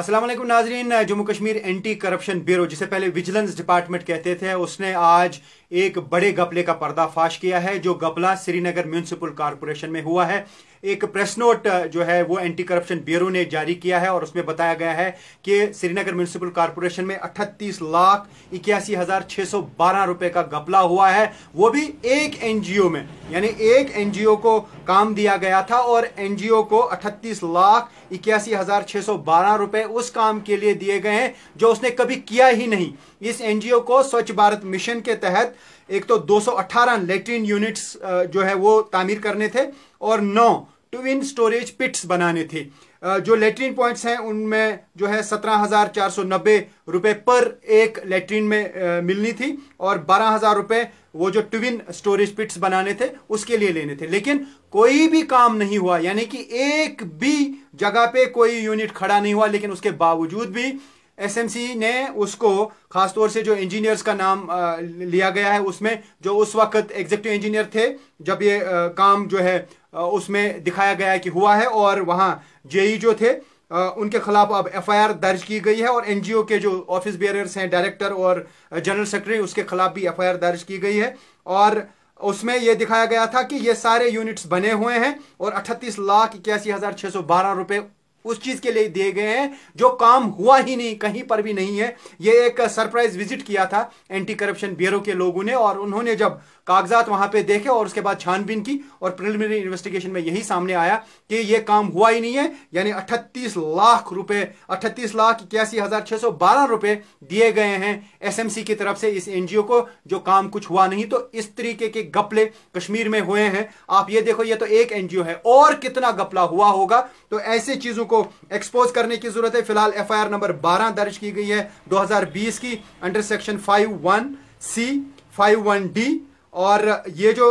Aslam Nazreen Jammu Kashmir anti corruption bureau जिसे पहले vigilance department कहते थे उसने आज एक बड़े गपले का पर्दाफाश किया है जो गपला श्रीनगर म्यूनसिपल कॉरपोरेशन में हुआ है एक प्रेस नोट जो है वो एंटी करप्शन ब्यूरो ने जारी किया है और उसमें बताया गया है कि श्रीनगर म्यूनसिपल कॉरपोरेशन में अठतीस लाख इक्यासी हजार छह सौ बारह रुपये का गपला हुआ है वो भी एक एनजीओ में यानी एक एनजीओ को काम दिया गया था और एनजीओ को अठतीस लाख इक्यासी हजार छह सौ बारह रुपए उस काम के लिए दिए गए हैं जो उसने कभी किया ही नहीं इस एनजीओ को स्वच्छ भारत मिशन के तहत एक तो 218 लेटरिन यूनिट्स जो है वो तामीर करने थे और नौ ट्विन स्टोरेज पिट्स बनाने थे जो लेटरिन पॉइंट्स हैं उनमें जो है सत्रह हजार चार सौ नब्बे रुपए पर एक लेटरिन में मिलनी थी और बारह हजार रुपए वो जो ट्विन स्टोरेज पिट्स बनाने थे उसके लिए लेने थे लेकिन कोई भी काम नहीं हुआ यानी कि एक भी जगह पे कोई यूनिट खड़ा नहीं हुआ लेकिन उसके बावजूद भी एसएमसी ने उसको खासतौर से जो इंजीनियर्स का नाम लिया गया है उसमें जो उस वक्त एग्जीक्यूटिव इंजीनियर थे जब ये काम जो है उसमें दिखाया गया है कि हुआ है और वहाँ जेई e जो थे उनके खिलाफ अब एफआईआर दर्ज की गई है और एनजीओ के जो ऑफिस बेयरर्स हैं डायरेक्टर और जनरल सेक्रेटरी उसके खिलाफ भी एफआईआर दर्ज की गई है और उसमें यह दिखाया गया था कि ये सारे यूनिट्स बने हुए हैं और अट्ठतीस लाख इक्यासी हजार छह सौ बारह रुपए उस चीज के लिए दिए गए हैं जो काम हुआ ही नहीं कहीं पर भी नहीं है ये एक सरप्राइज विजिट किया था एंटी करप्शन ब्यूरो के लोगों ने और उन्होंने जब कागजात वहां पे देखे और उसके बाद छानबीन की और प्रिलिमिनरी इन्वेस्टिगेशन में यही सामने आया कि ये काम हुआ ही नहीं है यानी 38 लाख रुपए अट्ठतीस लाख इक्यासी हजार छह सौ बारह रुपए दिए गए हैं एस की तरफ से इस एनजीओ को जो काम कुछ हुआ नहीं तो इस तरीके के गपले कश्मीर में हुए हैं आप ये देखो ये तो एक एनजीओ है और कितना गपला हुआ होगा तो ऐसे चीजों को एक्सपोज करने की जरूरत है फिलहाल एफआईआर नंबर 12 दर्ज की गई है 2020 की अंडर सेक्शन 51 सी 51 डी और ये जो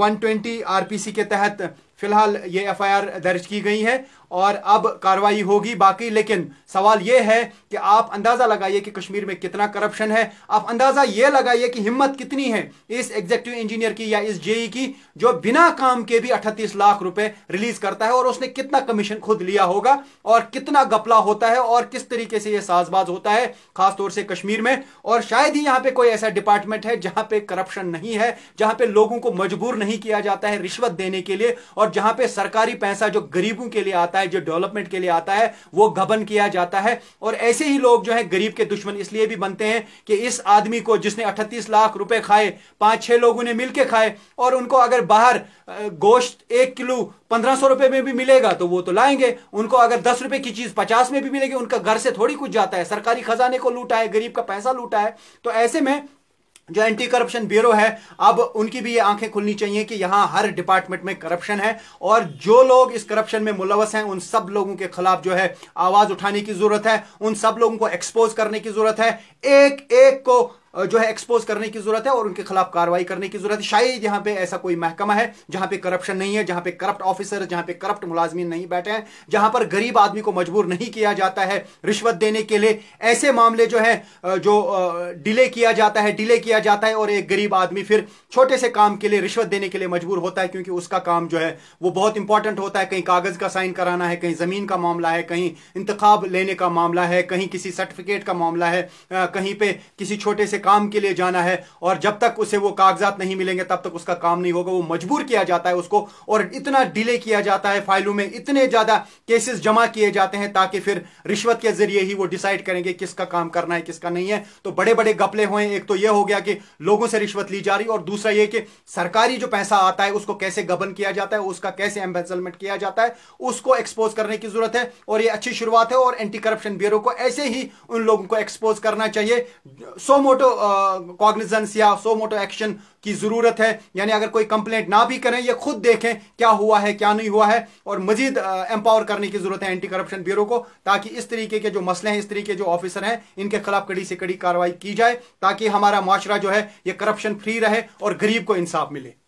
वन 120 आरपीसी के तहत फिलहाल ये एफआईआर दर्ज की गई है और अब कार्रवाई होगी बाकी लेकिन सवाल ये है कि आप अंदाज़ा लगाइए कि कश्मीर में कितना करप्शन है आप अंदाज़ा ये लगाइए कि हिम्मत कितनी है इस एग्जीक्यूटिव इंजीनियर की या इस जेई की जो बिना काम के भी अठतीस लाख रुपए रिलीज करता है और उसने कितना कमीशन खुद लिया होगा और कितना गपला होता है और किस तरीके से यह साजबाज होता है खासतौर से कश्मीर में और शायद ही यहां पर कोई ऐसा डिपार्टमेंट है जहां पर करप्शन नहीं है जहां पर लोगों को मजबूर नहीं किया जाता है रिश्वत देने के लिए और जहां पे सरकारी पैसा जो गरीबों के लिए आता है जो डेवलपमेंट के लिए आता है वो गबन किया जाता है और ऐसे ही लोग जो है गरीब के दुश्मन इसलिए भी बनते हैं कि इस आदमी को जिसने अठतीस लाख रुपए खाए पांच छह लोगों ने मिलकर खाए और उनको अगर बाहर गोश्त एक किलो पंद्रह सौ रुपए में भी मिलेगा तो वो तो लाएंगे उनको अगर दस रुपए की चीज पचास में भी मिलेगी उनका घर से थोड़ी कुछ जाता है सरकारी खजाने को लूटा है गरीब का पैसा लूटा है तो ऐसे में जो एंटी करप्शन ब्यूरो है अब उनकी भी ये आंखें खुलनी चाहिए कि यहां हर डिपार्टमेंट में करप्शन है और जो लोग इस करप्शन में मुलवस हैं उन सब लोगों के खिलाफ जो है आवाज उठाने की जरूरत है उन सब लोगों को एक्सपोज करने की जरूरत है एक एक को जो है एक्सपोज करने की जरूरत है और उनके खिलाफ कार्रवाई करने की जरूरत है शायद यहां पे ऐसा कोई महकमा है जहां पे करप्शन नहीं है जहां पे करप्ट ऑफिसर जहां पे करप्ट मुलाजमीन नहीं बैठे हैं जहां पर गरीब आदमी को मजबूर नहीं किया जाता है रिश्वत देने के लिए ऐसे मामले जो है जो डिले किया जाता है डिले किया जाता है और एक गरीब आदमी फिर छोटे से काम के लिए रिश्वत देने के लिए मजबूर होता है क्योंकि उसका काम जो है वो बहुत इंपॉर्टेंट होता है कहीं कागज का साइन कराना है कहीं जमीन का मामला है कहीं इंतखाब लेने का मामला है कहीं किसी सर्टिफिकेट का मामला है कहीं पे किसी छोटे से काम के लिए जाना है और जब तक उसे वो कागजात नहीं मिलेंगे तब तक उसका काम नहीं होगा वो मजबूर किया जाता है उसको और इतना डिले किया जाता है फाइलों में इतने ज्यादा केसेस जमा किए जाते हैं ताकि फिर रिश्वत के जरिए ही वो डिसाइड करेंगे किसका काम करना है किसका नहीं है तो बड़े बड़े गपले हुए एक तो यह हो गया कि लोगों से रिश्वत ली जा रही और दूसरा यह कि सरकारी जो पैसा आता है उसको कैसे गबन किया जाता है उसका कैसे एम्बेसलमेंट किया जाता है उसको एक्सपोज करने की जरूरत है और यह अच्छी शुरुआत है और एंटी करप्शन ब्यूरो को ऐसे ही उन लोगों को एक्सपोज करना चाहिए सो मोटो कॉग्निजेंस या सो मोटो एक्शन की ज़रूरत है यानी अगर कोई कंप्लेंट ना भी करें या खुद देखें क्या हुआ है क्या नहीं हुआ है और मजीद एम्पावर करने की ज़रूरत है एंटी करप्शन ब्यूरो को ताकि इस तरीके के जो मसले हैं इस तरीके जो ऑफिसर हैं इनके खिलाफ कड़ी से कड़ी कार्रवाई की जाए ताकि हमारा माशरा जो है ये करप्शन फ्री रहे और गरीब को इंसाफ मिले